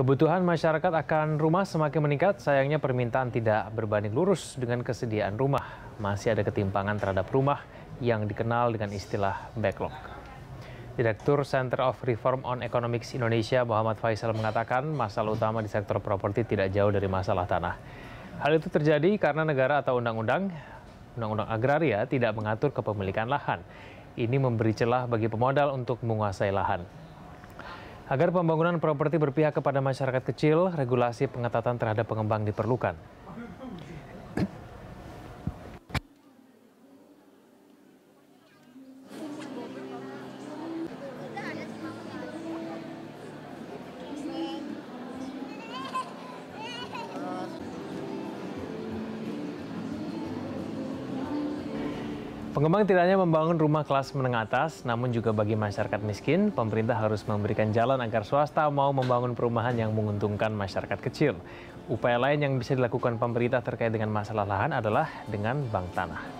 Kebutuhan masyarakat akan rumah semakin meningkat, sayangnya permintaan tidak berbanding lurus dengan kesediaan rumah. Masih ada ketimpangan terhadap rumah yang dikenal dengan istilah backlog. Direktur Center of Reform on Economics Indonesia Muhammad Faisal mengatakan masalah utama di sektor properti tidak jauh dari masalah tanah. Hal itu terjadi karena negara atau undang-undang undang-undang agraria tidak mengatur kepemilikan lahan. Ini memberi celah bagi pemodal untuk menguasai lahan. Agar pembangunan properti berpihak kepada masyarakat kecil, regulasi pengetatan terhadap pengembang diperlukan. Pengembang tidak hanya membangun rumah kelas menengah atas, namun juga bagi masyarakat miskin, pemerintah harus memberikan jalan agar swasta mau membangun perumahan yang menguntungkan masyarakat kecil. Upaya lain yang bisa dilakukan pemerintah terkait dengan masalah lahan adalah dengan bank tanah.